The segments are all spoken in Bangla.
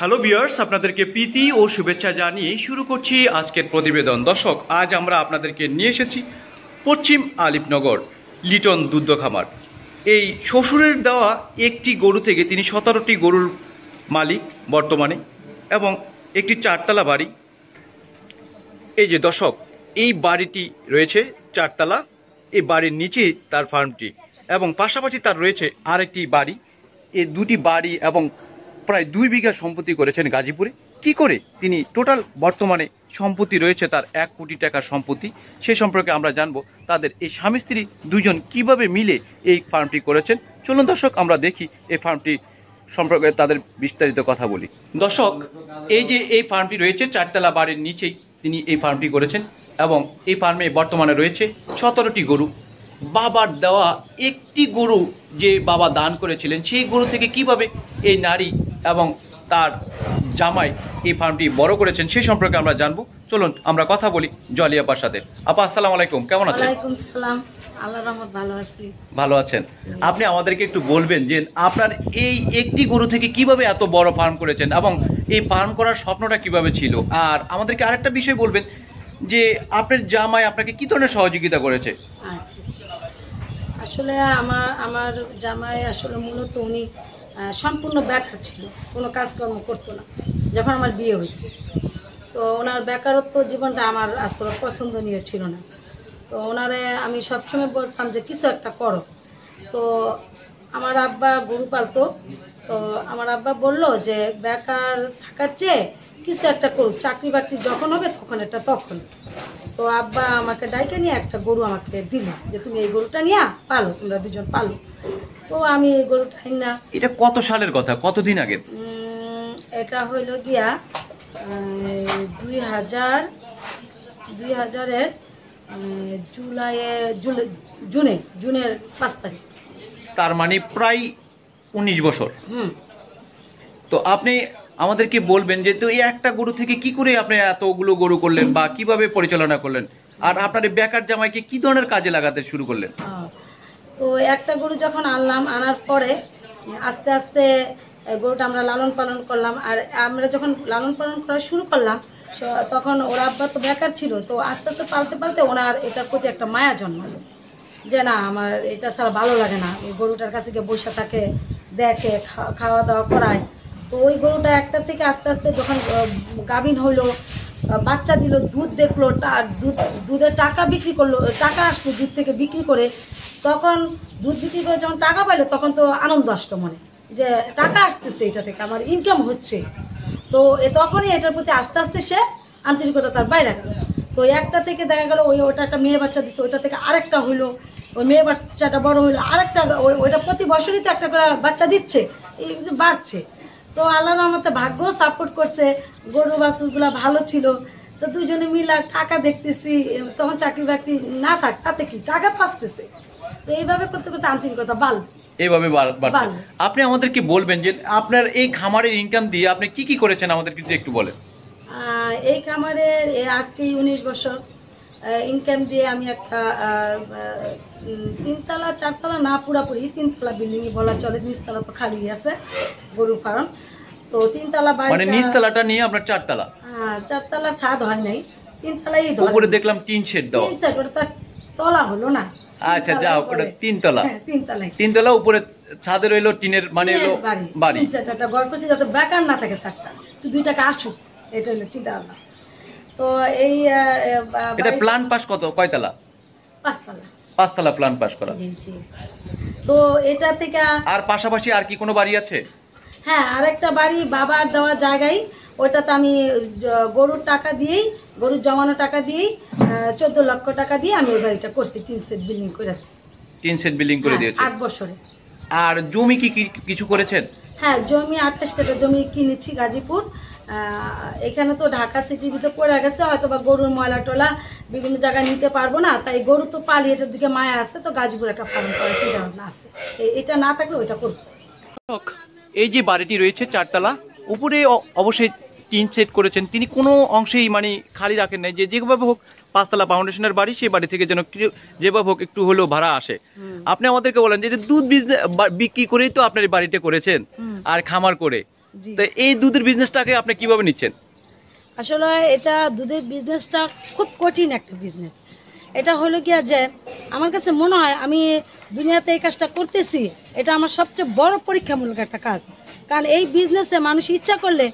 হ্যালো বিয়ার্স আপনাদেরকে প্রীতি ও শুভেচ্ছা জানিয়ে শুরু করছি আজকের প্রতিবেদন দর্শক আজ আমরা আপনাদেরকে নিয়ে এসেছি পশ্চিম আলিপনগর লিটন দুধ খামার এই শ্বশুরের দেওয়া একটি গরু থেকে তিনি সতেরোটি গরুর মালিক বর্তমানে এবং একটি চারতলা বাড়ি এই যে দর্শক এই বাড়িটি রয়েছে চারতলা এই বাড়ির নিচে তার ফার্মটি এবং পাশাপাশি তার রয়েছে আরেকটি বাড়ি এই দুটি বাড়ি এবং প্রায় দুই বিঘা সম্পত্তি করেছেন গাজীপুরে কি করে তিনি টোটাল বর্তমানে সম্পত্তি রয়েছে তার এক কোটি টাকার সম্পত্তি সে সম্পর্কে আমরা জানব তাদের এই স্বামী স্ত্রী দুজন কিভাবে মিলে এই ফার্মটি করেছেন চলুন দর্শক আমরা দেখি এই ফার্মটি সম্পর্কে তাদের বিস্তারিত কথা বলি দর্শক এই যে এই ফার্মটি রয়েছে চারতলা বাড়ির নিচেই তিনি এই ফার্মটি করেছেন এবং এই ফার্মে বর্তমানে রয়েছে সতেরোটি গরু বাবার দেওয়া একটি গরু যে বাবা দান করেছিলেন সেই গরু থেকে কিভাবে এই নারী এবং তার জামাই এই ফার্মটি বড় করেছেন সেই সম্পর্কে আমরা জানবো চলুন আমরা কথা বলি জলিয়া আপার সাথে আপা আসসালাম আলাইকুম কেমন আছেন ভালো ভালো আছেন আপনি আমাদেরকে একটু বলবেন যে আপনার এই একটি গরু থেকে কিভাবে এত বড় ফার্ম করেছেন এবং এই ফার্ম করার স্বপ্নটা কিভাবে ছিল আর আমাদেরকে আরেকটা বিষয় বলবেন যে আপনার জামাই আপনাকে কি ধরনের সহযোগিতা করেছে আচ্ছা, আচ্ছা। আসলে আমার আমার জামাই আসলে মূলত উনি সম্পূর্ণ ব্যর্থ ছিল কোনো কাজকর্ম করতো না যখন আমার বিয়ে হয়েছে তো ওনার বেকারত্ব জীবনটা আমার আসলে পছন্দনীয় ছিল না তো ওনারে আমি সবসময় বলতাম যে কিছু একটা করো তো আমার আব্বা গরু পালতো তো আমার আব্বা বলল যে বেকার থাকার চেয়ে কিছু একটা করুক চাকরি বাকরি যখন হবে তখন এটা তখন তো আব্বা আমাকে ডাইকে নিয়ে একটা গরু আমাকে দিল যে তুমি এই গরুটা নিয়ে পালো তোমরা দুজন পালো তো আমি এই গরুটা আনি না এটা কত সালের কথা কতদিন আগে এটা হইল গিয়া দুই হাজার দুই হাজারের জুলাইয়ের জুনে জুনের পাঁচ তারিখ তার মানে প্রায় উনিশ বছর তো আপনি আমাদেরকে বলবেন যে তো এই একটা গরু থেকে কি করে আপনি এতগুলো গরু করলেন বা কিভাবে পরিচালনা করলেন আর আপনার বেকার জামাইকে কি ধরনের কাজে লাগাতে শুরু করলেন তো একটা গরু যখন আনলাম আনার পরে আস্তে আস্তে গরুটা আমরা লালন পালন করলাম আর আমরা যখন লালন পালন করা শুরু করলাম তখন ওর আব্বা তো বেকার ছিল তো আস্তে আস্তে পালতে পালতে ওনার এটার প্রতি একটা মায়া জন্মালো যে না আমার এটা ছাড়া ভালো লাগে না এই গরুটার কাছে গিয়ে বসে থাকে দেখে খাওয়া দাওয়া করায় তো ওই গরুটা একটা থেকে আস্তে আস্তে যখন গাভিন হলো বাচ্চা দিল দুধ দেখলো দুধ দুধের টাকা বিক্রি করলো টাকা আসলো দুধ থেকে বিক্রি করে তখন দুধ বিক্রি করে যখন টাকা পাইলো তখন তো আনন্দ আসতো মনে যে টাকা আসতেছে এটা থেকে আমার ইনকাম হচ্ছে তো তখনই এটার প্রতি আস্তে আস্তে সে আন্তরিকতা তার বাইরে তো একটা থেকে দেখা গেলো ওই ওটা একটা মেয়ে বাচ্চা দিচ্ছে ওইটা থেকে আরেকটা হলো ওই মেয়ে বাচ্চাটা বড় হলো আরেকটা ওইটা প্রতি বছরই তো একটা করে বাচ্চা দিচ্ছে এই বাড়ছে তো আল্লাহ রহমতে ভাগ্য সাপোর্ট করছে গরু বাছুরগুলো ভালো ছিল তো দুজনে মিলা টাকা দেখতেছি তখন চাকরি বাকরি না থাক তাতে কি টাকা ফাঁসতেছে তো বলবেন যে আপনার এই খামারের ইনকাম দিয়ে আপনি কি কি করেছেন একটু বলেন এই খামারের আজকে উনিশ বছর ইনকাম দিয়ে আমি একটা তিনতলা চারতলা না পুরাপুরি তিনতলা বিল্ডিং বলা চলে নিচতলা তো খালি আছে গরু ফার্ম তো তিনতলা বাড়ি মানে নিচতলাটা নিয়ে আপনার চারতলা চারতলা ছাদ হয় নাই তিনতলায় দেখলাম টিন শেড দাও শেড ওটা তলা হলো না আচ্ছা যা ওটা তিনতলা হ্যাঁ, তিনতলা উপরে ছাদে রইলো টিনের মানে হ্যাঁ, বাড়ি ঘর যাতে বেকার না থাকে স্যারটা দুই টাকা আসুক এটা হলো চিন্তা ভাবনা তো এই এটা প্ল্যান পাস কত কয়তলা পাঁচতলা পাঁচতলা প্ল্যান পাস করা তো এটা থেকে আর পাশাপাশি আর কি কোনো বাড়ি আছে হ্যাঁ আরেকটা বাড়ি বাবার দেওয়া জায়গায় ওটাতে আমি গরুর টাকা দিয়েই গরুর জমানো টাকা দিয়েই চোদ্দ লক্ষ টাকা দিয়ে আমি ওই বাড়িটা করছি তিন সেট বিল্ডিং করে তিন সেট বিল্ডিং করে দিয়েছি হ্যাঁ, আট বছরে আর জমি কি কিছু করেছেন হ্যাঁ জমি আঠাশ কাটা জমি কিনেছি গাজীপুর এখানে তো ঢাকা সিটির ভিতরে পড়ে গেছে হয়তো বা গরুর ময়লা টলা বিভিন্ন জায়গায় নিতে পারবো না তাই গরু তো পালি এটার দিকে মায়া আছে তো গাজীপুর একটা ফার্ম করার চিন্তা ভাবনা আছে এটা না থাকলে ওইটা করবো এই যে বাড়িটি রয়েছে চারতলা উপরে অবশ্যই টিন সেট করেছেন তিনি কোনো অংশেই মানে খালি রাখেন নাই যে যেভাবে হোক পাঁচতলা ফাউন্ডেশনের বাড়ি সেই বাড়ি থেকে যেন যেভাবে হোক একটু হলেও ভাড়া আসে আপনি আমাদেরকে বলেন যে দুধ বিজনেস বিক্রি করেই তো আপনার বাড়িতে করেছেন আর খামার করে তো এই দুধের বিজনেসটাকে আপনি কিভাবে নিচ্ছেন আসলে এটা দুধের বিজনেসটা খুব কঠিন একটা বিজনেস এটা হলো কি যে আমার কাছে মনে হয় আমি দুনিয়াতে এই কাজটা করতেছি এটা আমার সবচেয়ে বড় পরীক্ষামূলক একটা কাজ কারণ এই বিজনেসে মানুষ ইচ্ছা করলে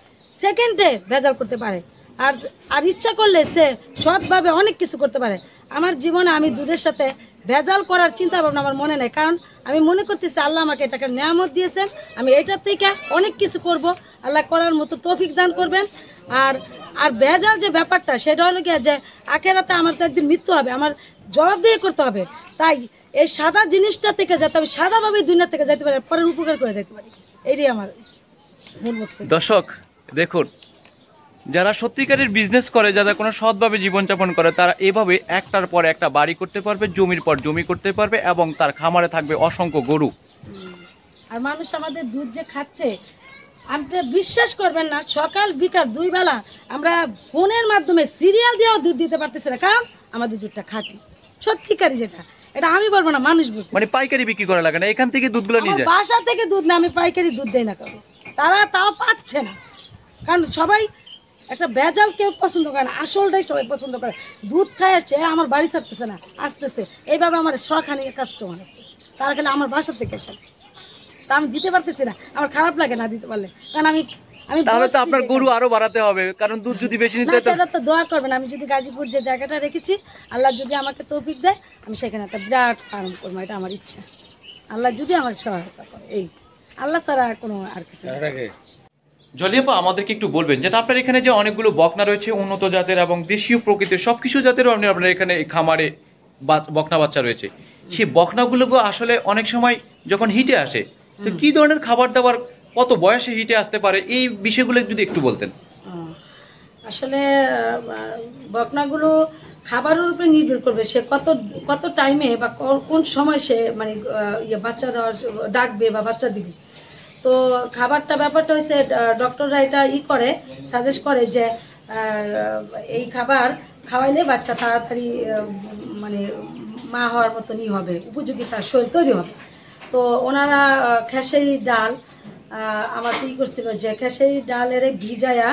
সেকেন্ডে ভেজাল করতে পারে আর আর ইচ্ছা করলে সে সৎভাবে অনেক কিছু করতে পারে আমার জীবনে আমি দুধের সাথে ভেজাল করার চিন্তা ভাবনা আমার মনে নেই কারণ আমি মনে করতেছি আল্লাহ আমাকে এটাকে নিয়ামত দিয়েছেন আমি এটার থেকে অনেক কিছু করব আল্লাহ করার মতো তফিক দান করবেন আর আর ভেজাল যে ব্যাপারটা সেটা হলো কি যে আখেরাতে আমার তো একদিন মৃত্যু হবে আমার জবাব দিয়ে করতে হবে তাই এই সাদা জিনিসটা থেকে যাতে আমি সাদাভাবে দুনিয়া থেকে যাইতে পারি পরের উপকার করে যাইতে পারি এটাই আমার দর্শক দেখুন যারা সত্যিকারের বিজনেস করে যারা কোনো সৎভাবে জীবনযাপন করে তারা এভাবে একটার পর একটা বাড়ি করতে পারবে জমির পর জমি করতে পারবে এবং তার খামারে থাকবে অসংখ্য গরু আর মানুষ আমাদের দুধ যে খাচ্ছে আপনি বিশ্বাস করবেন না সকাল বিকাল দুই বেলা আমরা ফোনের মাধ্যমে সিরিয়াল দিয়েও দুধ দিতে পারতেছি না কারণ আমাদের দুধটা খাঁটি সত্যিকারই যেটা এটা আমি বলবো না মানুষ বলবো মানে পাইকারি বিক্রি করা লাগে না এখান থেকে দুধগুলো নিয়ে যায় বাসা থেকে দুধ না আমি পাইকারি দুধ দেই না কারো তারা তাও পাচ্ছে না কারণ সবাই একটা ভেজাল কেউ পছন্দ করে না আসলটাই সবাই পছন্দ করে দুধ খায় আসছে আমার বাড়ি ছাড়তেছে না আসতেছে এইভাবে আমার শখানি কাস্টমার আছে তারা খেলে আমার বাসা থেকে আসে তা আমি দিতে পারতেছি না আমার খারাপ লাগে না দিতে পারলে কারণ আমি তাহলে তো আপনার গরু আরো বাড়াতে হবে কারণ দুধ যদি বেশি নিতে সেটা তো দোয়া করবেন আমি যদি গাজীপুর যে জায়গাটা রেখেছি আল্লাহ যদি আমাকে তৌফিক দেয় আমি সেখানে একটা বিরাট ফার্ম করবো এটা আমার ইচ্ছা আল্লাহ যদি আমার সহায়তা করে এই আল্লাহ ছাড়া কোনো আর কিছু জলিয়াপা আমাদেরকে একটু বলবেন যেটা আপনার এখানে যে অনেকগুলো বকনা রয়েছে উন্নত জাতের এবং দেশীয় প্রকৃতির সবকিছু জাতেরও আপনি আপনার এখানে খামারে বকনা বাচ্চা রয়েছে সেই বকনাগুলো আসলে অনেক সময় যখন হিটে আসে তো কি ধরনের খাবার দাবার কত বয়সে হিটে আসতে পারে এই বিষয়গুলো যদি একটু বলতেন আসলে বকনাগুলো খাবারের উপরে নির্ভর করবে সে কত কত টাইমে বা কোন সময় সে মানে ইয়ে বাচ্চা দেওয়ার ডাকবে বা বাচ্চা দিবে তো খাবারটা ব্যাপারটা হচ্ছে ডক্টররা এটা ই করে সাজেস্ট করে যে এই খাবার খাওয়াইলে বাচ্চা তাড়াতাড়ি মানে মা হওয়ার মতনই হবে উপযোগী তার শরীর তৈরি হবে তো ওনারা খেসারি ডাল আমাকে ই করছিল যে সেই ডালের ভিজায়া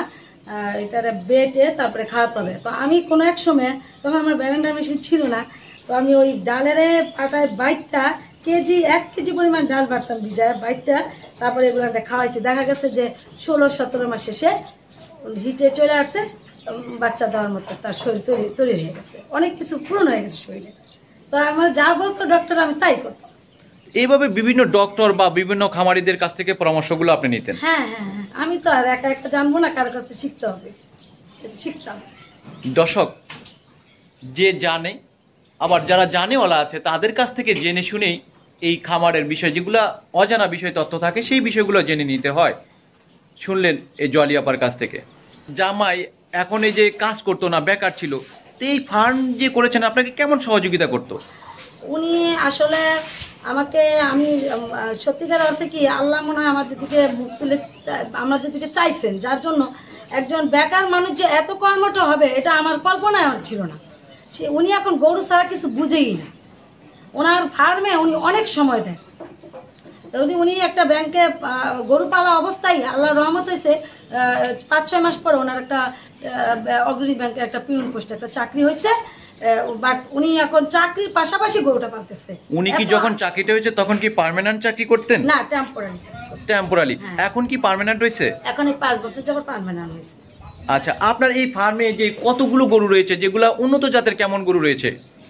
এটা বেটে তারপরে খাওয়াতে হবে তো আমি কোনো এক সময় তখন আমার ব্যালেন্ডার মেশিন ছিল না তো আমি ওই ডালের আটায় বাইটটা কেজি এক কেজি পরিমাণ ডাল বাড়তাম ভিজায় বাইটটা তারপরে এগুলো একটা খাওয়াইছি দেখা গেছে যে ষোলো সতেরো মাস শেষে হিটে চলে আসছে বাচ্চা দেওয়ার মতো তার শরীর তৈরি তৈরি হয়ে গেছে অনেক কিছু পূরণ হয়ে গেছে শরীরে তো আমার যা বলতো ডক্টর আমি তাই করতাম এইভাবে বিভিন্ন ডক্টর বা বিভিন্ন খামারিদের কাছ থেকে পরামর্শগুলো আপনি নিতেন হ্যাঁ, হ্যাঁ, হ্যাঁ। আমি তো আর একা একটা জানবো না কারোর কাছে শিখতে হবে শিখতাম দর্শক যে জানে আবার যারা জানেওয়ালা আছে তাদের কাছ থেকে জেনে শুনেই এই খামারের বিষয় যেগুলো অজানা বিষয় তথ্য থাকে সেই বিষয়গুলো জেনে নিতে হয় শুনলেন এই জলিয়াপার কাছ থেকে জামাই এখন এই যে কাজ করতো না বেকার ছিল এই ফার্ম যে করেছেন আপনাকে কেমন সহযোগিতা করতো উনি আসলে আমাকে আমি সত্যিকার অর্থে কি আল্লাহ মনে হয় আমার দিদিকে মুখ তুলে আমাদের দিকে চাইছেন যার জন্য একজন বেকার মানুষ যে এত কর্মটা হবে এটা আমার কল্পনায় আমার ছিল না সে উনি এখন গরু ছাড়া কিছু বুঝেই না ওনার ফার্মে উনি অনেক সময় দেন যদি উনি একটা ব্যাংকে গরু পালা অবস্থায় আল্লাহ রহমত হয়েছে পাঁচ ছয় মাস পর ওনার একটা অগ্রণী ব্যাংকে একটা পিউন পোস্টে একটা চাকরি হয়েছে বাট উনি এখন চাকরির পাশাপাশি গরুটা পালতেছে উনি কি যখন চাকরিটা হয়েছে তখন কি পার্মানেন্ট চাকরি করতেন না টেম্পোরারি টেম্পোরারি হ্যাঁ। এখন কি পার্মানেন্ট হয়েছে এখন এই পাঁচ বছর যখন পার্মানেন্ট হয়েছে আচ্ছা আপনার এই ফার্মে যে কতগুলো গরু রয়েছে যেগুলা উন্নত জাতের কেমন গরু রয়েছে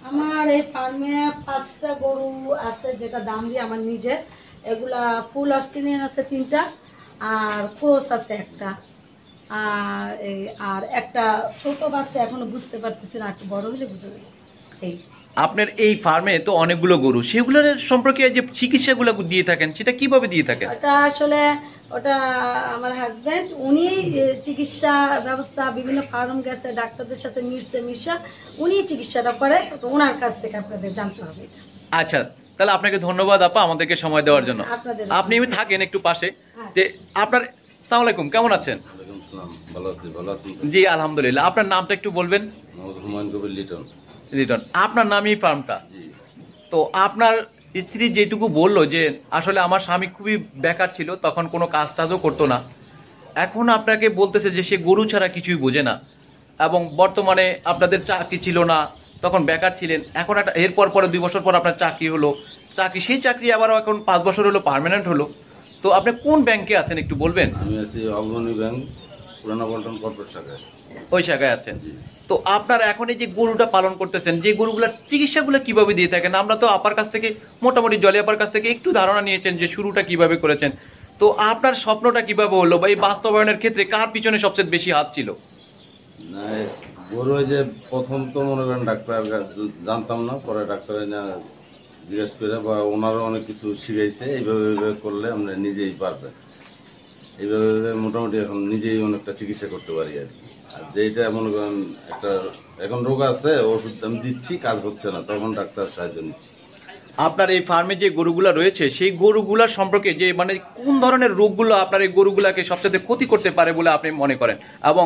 আমার এই ফার্মে পাঁচটা গরু আছে যেটা দাম দিয়ে আমার নিজে এগুলা ফুল অস্ট্রেলিয়ান আছে তিনটা আর ক্রোস আছে একটা আর একটা ছোট বাচ্চা এখনো বুঝতে পারতেছে না একটু বড় হলে বুঝবে এই আপনার এই ফার্মে তো অনেকগুলো গরু সেগুলোর সম্পর্কে যে চিকিৎসাগুলো দিয়ে থাকেন সেটা কিভাবে দিয়ে থাকেন ওটা আসলে ওটা আমার হাজব্যান্ড উনি চিকিৎসা ব্যবস্থা বিভিন্ন ফার্ম গেছে ডাক্তারদের সাথে মিশছে মিশা উনি চিকিৎসাটা করে তো ওনার কাছ থেকে আপনাদের জানতে হবে এটা আচ্ছা তাহলে আপনাকে ধন্যবাদ আপা আমাদেরকে সময় দেওয়ার জন্য আপনি থাকেন একটু পাশে যে হ্যাঁ। আপনার সালামালাইকুম কেমন আছেন জি আলহামদুলিল্লাহ আপনার নামটা একটু বলবেন হুমায়ুন কবির লিটন আপনার নামই ফার্মটা তো আপনার স্ত্রী যেটুকু বললো যে আসলে আমার স্বামী খুবই বেকার ছিল তখন কোনো কাজ টাজও করতো না এখন আপনাকে বলতেছে যে সে গরু ছাড়া কিছুই বোঝে না এবং বর্তমানে আপনাদের চাকরি ছিল না তখন বেকার ছিলেন এখন একটা এরপর পরে দুই বছর পর আপনার চাকরি হলো চাকরি সেই চাকরি আবারও এখন পাঁচ বছর হলো পারমানেন্ট হলো তো আপনি কোন ব্যাংকে আছেন একটু বলবেন আমি আছি অগ্রণী ব্যাংক পুরানো পল্টন কর্পোরেট শাখায় ওই শাখায় আছেন তো আপনার এখন এই যে গরুটা পালন করতেছেন যে গরুগুলোর চিকিৎসাগুলো কিভাবে দিয়ে থাকেন আমরা তো আপার কাছ থেকে মোটামুটি জলে আপার কাছ থেকে একটু ধারণা নিয়েছেন যে শুরুটা কিভাবে করেছেন তো আপনার স্বপ্নটা কিভাবে হলো বা এই বাস্তবায়নের ক্ষেত্রে কার পিছনে সবচেয়ে বেশি হাত ছিল গরু যে প্রথম তো মনে করেন ডাক্তার জানতাম না পরে ডাক্তার জিজ্ঞেস করে বা ওনারও অনেক কিছু শিখাইছে এইভাবে করলে আমরা নিজেই পারবেন এইভাবে মোটামুটি এখন নিজেই অনেকটা চিকিৎসা করতে পারি আর কি আর যেটা মনে করেন একটা এখন রোগ আছে ওষুধ আমি দিচ্ছি কাজ হচ্ছে না তখন ডাক্তার সাহায্য নিচ্ছি আপনার এই ফার্মে যে গরুগুলা রয়েছে সেই গরুগুলা সম্পর্কে যে মানে কোন ধরনের রোগগুলো আপনার এই গরুগুলাকে সবচেয়ে ক্ষতি করতে পারে বলে আপনি মনে করেন এবং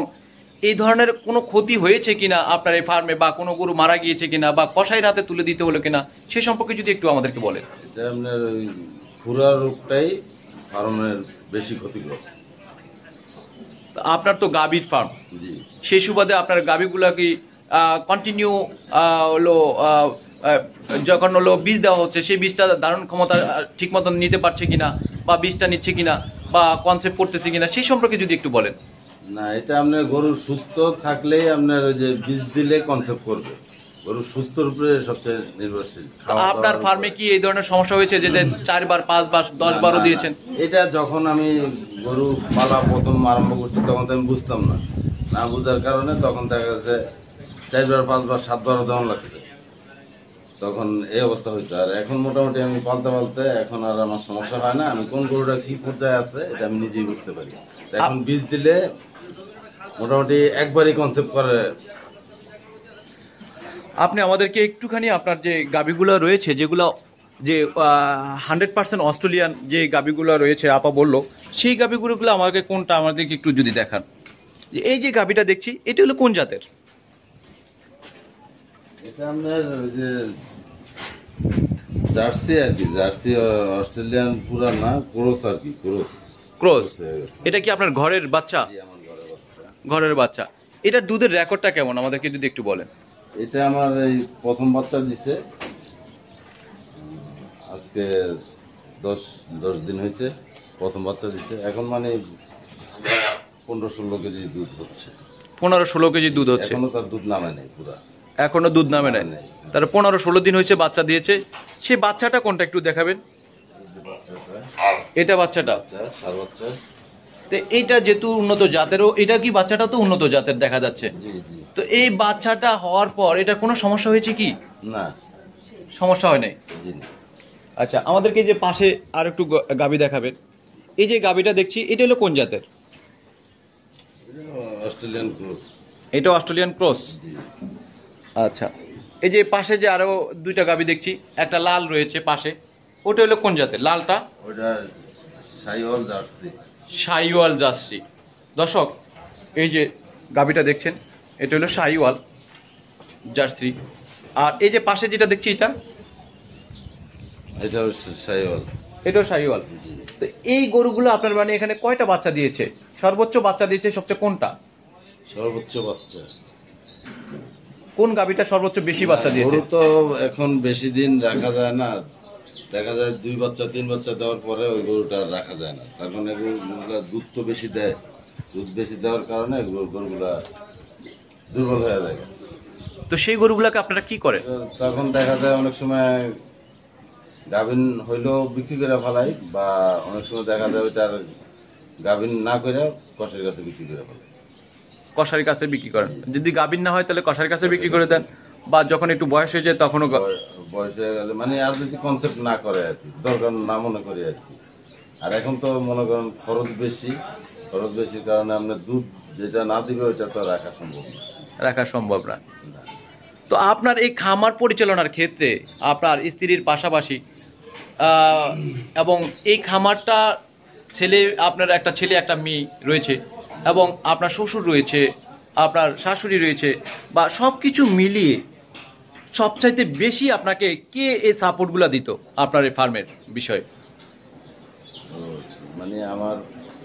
এই ধরনের কোনো ক্ষতি হয়েছে কিনা আপনার এই ফার্মে বা কোনো গরু মারা গিয়েছে কিনা বা কষাইয়ের হাতে তুলে দিতে হলো কিনা সে সম্পর্কে যদি একটু আমাদেরকে বলেন আপনার খুরা রোগটাই ফার্মের বেশি ক্ষতিগ্রস্ত আপনার তো গাভীর ফার্ম জি সেই সুবাদে আপনার গাভীগুলা কি কন্টিনিউ হলো যখন হলো বীজ দেওয়া হচ্ছে সেই বীজটা ধারণ ক্ষমতা ঠিক মতন নিতে পারছে কিনা বা বীজটা নিচ্ছে কিনা বা কনসেপ্ট পড়তেছে কিনা সেই সম্পর্কে যদি একটু বলেন না এটা আপনার গরু সুস্থ থাকলেই আপনার ওই যে বীজ দিলে কনসেপ্ট করবে গরু সুস্থর উপরে সবচেয়ে নির্ভরশীল আপনার ফার্মে কি এই ধরনের সমস্যা হয়েছে যে চারবার পাঁচবার দশ বারো দিয়েছেন এটা যখন আমি গরু পালা প্রথম আরম্ভ করছি তখন তো আমি বুঝতাম না না বুঝার কারণে তখন দেখা গেছে চারবার পাঁচবার সাতবারও দেওয়ান লাগছে তখন এই অবস্থা হয়েছে আর এখন মোটামুটি আমি পালতে পালতে এখন আর আমার সমস্যা হয় না আমি কোন গরুটা কি পর্যায়ে আছে এটা আমি নিজেই বুঝতে পারি এখন বীজ দিলে মোটামুটি একবারই কনসেপ্ট করে আপনি আমাদেরকে একটুখানি আপনার যে গাবিগুলো রয়েছে যেগুলো যে হান্ড্রেড পার্সেন্ট অস্ট্রেলিয়ান যে গাবিগুলো রয়েছে আপা বললো সেই গাবিগুলোগুলো আমাকে কোনটা আমাদেরকে একটু যদি দেখান এই যে গাবিটা দেখছি এটা হলো কোন জাতের এটা আপনার যে জার্সি আর কি জার্সি অস্ট্রেলিয়ান পুরা না ক্রস আর কি ক্রস ক্রস এটা কি আপনার ঘরের বাচ্চা ঘরের বাচ্চা এটা দুধের রেকর্ডটা কেমন আমাদেরকে যদি একটু বলেন এটা আমার এই প্রথম বাচ্চা দিছে আজকে দশ দশ দিন হয়েছে প্রথম বাচ্চা দিছে এখন মানে পনেরো ষোলো কেজি দুধ হচ্ছে পনেরো ষোলো কেজি দুধ হচ্ছে এখনো তার দুধ নামে নেই পুরা এখনো দুধ নামে নেয় তার পনেরো ষোলো দিন হয়েছে বাচ্চা দিয়েছে সেই বাচ্চাটা কোনটা একটু দেখাবেন এটা বাচ্চাটা বাচ্চা তো এইটা যেহেতু উন্নত জাতেরও এটা কি বাচ্চাটা তো উন্নত জাতের দেখা যাচ্ছে তো এই বাচ্চাটা হওয়ার পর এটা কোনো সমস্যা হয়েছে কি না সমস্যা হয় নাই আচ্ছা আমাদেরকে যে পাশে আর একটু গাবি দেখাবেন এই যে গাবিটা দেখছি এটা হলো কোন জাতের অস্ট্রেলিয়ান ক্রস এটা অস্ট্রেলিয়ান ক্রস আচ্ছা এই যে পাশে যে আরো দুইটা গাবি দেখছি একটা লাল রয়েছে পাশে ওটা হলো কোন জাতের লালটা ওটা সাইওয়াল জার্সি সাইওয়াল জার্সি দর্শক এই যে গাবিটা দেখছেন এটা হলো সাইওয়াল জার্সি আর এই যে পাশে যেটা দেখছি এটা এটাও সাইওয়াল এটাও সাইওয়াল তো এই গরুগুলো আপনার মানে এখানে কয়টা বাচ্চা দিয়েছে সর্বোচ্চ বাচ্চা দিয়েছে সবচেয়ে কোনটা সর্বোচ্চ বাচ্চা কোন গাবিটা সর্বোচ্চ বেশি বাচ্চা দিয়েছে গরু তো এখন বেশি দিন রাখা যায় না দেখা যায় দুই বাচ্চা তিন বাচ্চা দেওয়ার পরে ওই গরুটা আর রাখা যায় না তার কারণে মানে গরুগুলো দুধ তো বেশি দেয় দুধ বেশি দেওয়ার কারণে গরুগুলা দুর্বল হয়ে যায় তো সেই গরুগুলাকে আপনারা কি করে তখন দেখা যায় অনেক সময় গাভিন হইলেও বিক্রি করে ফেলাই বা অনেক সময় দেখা যায় ওইটার গাভিন না করে কষের কাছে বিক্রি করে ফেলাই কষার কাছে বিক্রি করেন যদি গাভিন না হয় তাহলে কষার কাছে বিক্রি করে দেন বা যখন একটু বয়স হয়ে যায় তখনও বয়স হয়ে গেলে মানে আর যদি কনসেপ্ট না করে আর কি দরকার না মনে করি আর কি আর এখন তো মনে করেন খরচ বেশি খরচ বেশির কারণে আপনার দুধ যেটা না দিবে ওইটা তো রাখা সম্ভব না রাখা সম্ভব না তো আপনার এই খামার পরিচালনার ক্ষেত্রে আপনার স্ত্রীর পাশাপাশি এবং এই খামারটা ছেলে আপনার একটা ছেলে একটা মেয়ে রয়েছে এবং আপনার শ্বশুর রয়েছে আপনার শাশুড়ি রয়েছে বা সব কিছু মিলিয়ে সবচাইতে বেশি আপনাকে কে এই সাপোর্টগুলো দিত আপনার এই ফার্মের বিষয়ে মানে আমার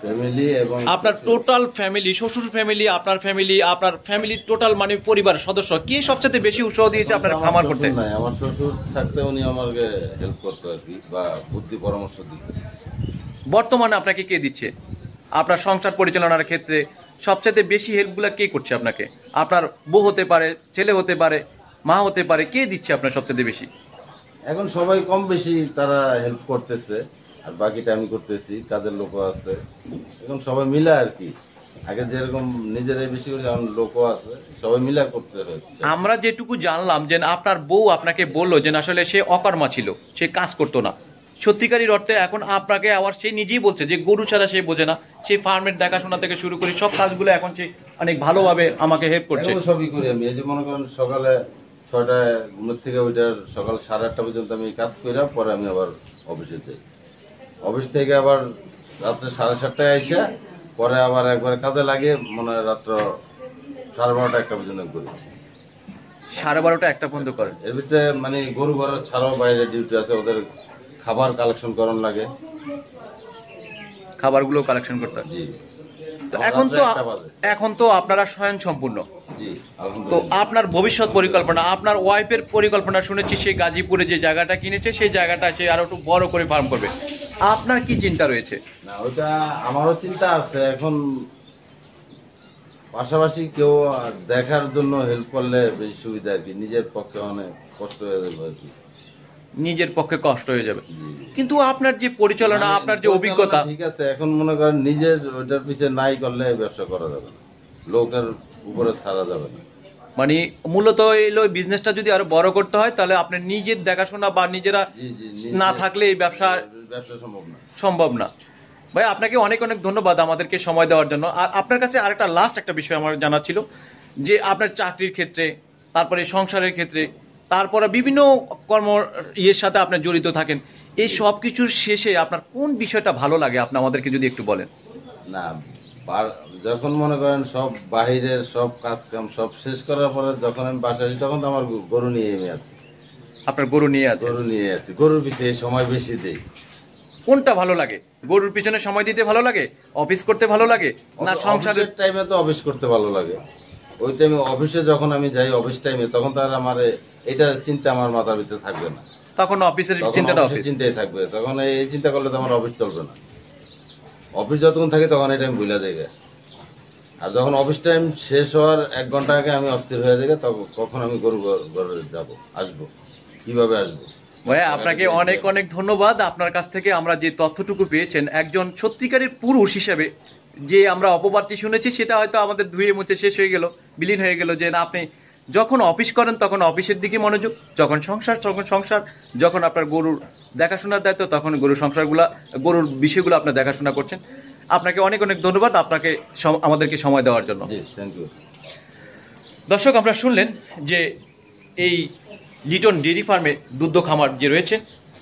ফ্যামিলি এবং আপনার টোটাল ফ্যামিলি শ্বশুর ফ্যামিলি আপনার ফ্যামিলি আপনার ফ্যামিলি টোটাল মানে পরিবার সদস্য কে সবচেয়ে বেশি উৎসাহ দিয়েছে আপনার খামার করতে নাই আমার শ্বশুর থাকতে উনি আমাকে হেল্প করতো আর কি বা বুদ্ধি পরামর্শ দিত বর্তমানে আপনাকে কে দিচ্ছে আপনার সংসার পরিচালনার ক্ষেত্রে সবচেয়ে বেশি হেল্পগুলো কে করছে আপনাকে আপনার বউ হতে পারে ছেলে হতে পারে মা হতে পারে কে দিচ্ছে আপনার সবচেয়ে বেশি এখন সবাই কম বেশি তারা হেল্প করতেছে আর বাকিটা আমি করতেছি কাজের লোকও আছে এখন সবাই মিলে আর কি আগে যেরকম নিজেরাই বেশি করে যেমন লোকও আছে সবাই মিলে করতে হচ্ছে আমরা যেটুকু জানলাম যে আপনার বউ আপনাকে বললো যে আসলে সে অকর্মা ছিল সে কাজ করতো না সত্যিকারীর অর্থে এখন আপনাকে আবার সে নিজেই বলছে যে গরু ছাড়া সে বোঝে না সে ফার্মের দেখাশোনা থেকে শুরু করে সব কাজগুলো এখন সে অনেক ভালোভাবে আমাকে হেল্প করছে সবই করি আমি এই যে মনে করেন সকালে ছয়টায় ঘুমের থেকে ওইটার সকাল সাড়ে আটটা পর্যন্ত আমি কাজ করি পরে আমি আবার অফিসে যাই অফিস থেকে আবার রাত্রে সাড়ে সাতটায় এসে পরে আবার একবার কাজে লাগে মনে হয় রাত্র সাড়ে বারোটা একটা পর্যন্ত করি সাড়ে বারোটা একটা পর্যন্ত করে এর ভিতরে মানে গরু ঘরের ছাড়াও বাইরে ডিউটি আছে ওদের খাবার কালেকশন করণ লাগে খাবারগুলো কালেকশন করতে জি এখন তো এখন তো আপনারা স্বয়ং সম্পূর্ণ তো আপনার ভবিষ্যৎ পরিকল্পনা আপনার ওয়াইফের পরিকল্পনা শুনেছি সে গাজীপুরে যে জায়গাটা কিনেছে সেই জায়গাটা সে আরো একটু বড় করে ফার্ম করবে আপনার কি চিন্তা রয়েছে না ওটা আমারও চিন্তা আছে এখন পাশাপাশি কেউ দেখার জন্য হেল্প করলে বেশি সুবিধা আর কি নিজের পক্ষে অনেক কষ্ট হয়ে যাবে আর কি নিজের পক্ষে কষ্ট হয়ে যাবে কিন্তু আপনার যে পরিচালনা মানে আপনার যে অভিজ্ঞতা ঠিক আছে এখন মনে করেন নিজের ওইটার পিছনে নাই করলে ব্যবসা করা যাবে না লোকের উপরে ছাড়া যাবে না মানে মূলত এলো বিজনেসটা যদি আরো বড় করতে হয় তাহলে আপনার নিজের দেখাশোনা বা নিজেরা না থাকলে এই ব্যবসা ব্যবসা সম্ভব না সম্ভব না ভাই আপনাকে অনেক অনেক ধন্যবাদ আমাদেরকে সময় দেওয়ার জন্য আর আপনার কাছে আরেকটা লাস্ট একটা বিষয় আমার জানা ছিল যে আপনার চাকরির ক্ষেত্রে তারপরে সংসারের ক্ষেত্রে তারপরে বিভিন্ন কর্ম ইয়ের সাথে আপনি জড়িত থাকেন এই সব কিছুর শেষে আপনার কোন বিষয়টা ভালো লাগে আপনি আমাদেরকে যদি একটু বলেন না যখন মনে করেন সব বাহিরের সব কাজকাম সব শেষ করার পরে যখন আমি বাসায় আসি তখন তো আমার গরু নিয়ে এমে আছে আপনার গরু নিয়ে আছে গরু নিয়ে আছে গরুর পিছিয়ে সময় বেশি দেই কোনটা ভালো লাগে গরুর পিছনে সময় দিতে ভালো লাগে অফিস করতে ভালো লাগে না সংসারের টাইমে তো অফিস করতে ভালো লাগে ওই টাইমে অফিসে যখন আমি যাই অফিস টাইমে তখন তার আমার এটার চিন্তা আমার মাথার ভিতরে থাকবে না তখন অফিসের চিন্তাটা অফিস চিন্তাই থাকবে তখন এই চিন্তা করলে তো আমার অফিস চলবে না অফিস যতক্ষণ থাকে তখন এটা আমি ভুলে যাই আর যখন অফিস টাইম শেষ হওয়ার এক ঘন্টা আগে আমি অস্থির হয়ে যাই তখন কখন আমি গরু ঘরে যাবো আসবো কিভাবে আসবো ভাইয়া আপনাকে অনেক অনেক ধন্যবাদ আপনার কাছ থেকে আমরা যে তথ্যটুকু পেয়েছেন একজন সত্যিকারের পুরুষ হিসেবে যে আমরা অপবাদটি শুনেছি সেটা হয়তো আমাদের ধুয়ে মুছে শেষ হয়ে গেল বিলীন হয়ে গেল যে না আপনি যখন অফিস করেন তখন অফিসের দিকে মনোযোগ যখন সংসার তখন সংসার যখন আপনার গরুর দেখাশোনার দায়িত্ব তখন গরুর সংসারগুলো গরুর বিষয়গুলো আপনার দেখাশোনা করছেন আপনাকে অনেক অনেক ধন্যবাদ আপনাকে আমাদেরকে সময় দেওয়ার জন্য দর্শক আমরা শুনলেন যে এই লিটন ডেরি ফার্মে দুধ খামার যে রয়েছে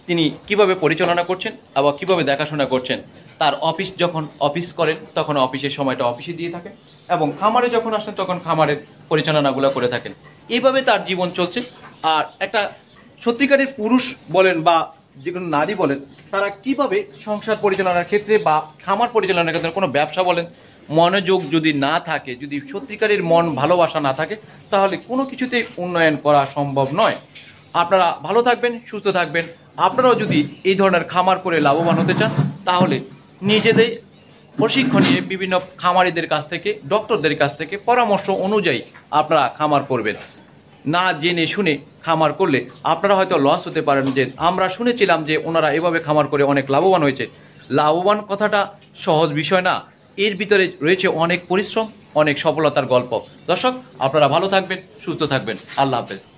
তিনি কিভাবে পরিচালনা করছেন আবার কিভাবে দেখাশোনা করছেন তার অফিস যখন অফিস করেন তখন অফিসের সময়টা অফিসে দিয়ে থাকেন এবং খামারে যখন আসেন তখন খামারের পরিচালনাগুলো করে থাকেন এইভাবে তার জীবন চলছে আর একটা সত্যিকারের পুরুষ বলেন বা যে কোনো নারী বলেন তারা কিভাবে সংসার পরিচালনার ক্ষেত্রে বা খামার পরিচালনার ক্ষেত্রে কোনো ব্যবসা বলেন মনোযোগ যদি না থাকে যদি সত্যিকারের মন ভালোবাসা না থাকে তাহলে কোনো কিছুতেই উন্নয়ন করা সম্ভব নয় আপনারা ভালো থাকবেন সুস্থ থাকবেন আপনারাও যদি এই ধরনের খামার করে লাভবান হতে চান তাহলে নিজেদের প্রশিক্ষণ নিয়ে বিভিন্ন খামারিদের কাছ থেকে ডক্টরদের কাছ থেকে পরামর্শ অনুযায়ী আপনারা খামার করবেন না জেনে শুনে খামার করলে আপনারা হয়তো লস হতে পারেন যে আমরা শুনেছিলাম যে ওনারা এভাবে খামার করে অনেক লাভবান হয়েছে লাভবান কথাটা সহজ বিষয় না এর ভিতরে রয়েছে অনেক পরিশ্রম অনেক সফলতার গল্প দর্শক আপনারা ভালো থাকবেন সুস্থ থাকবেন আল্লাহ হাফেজ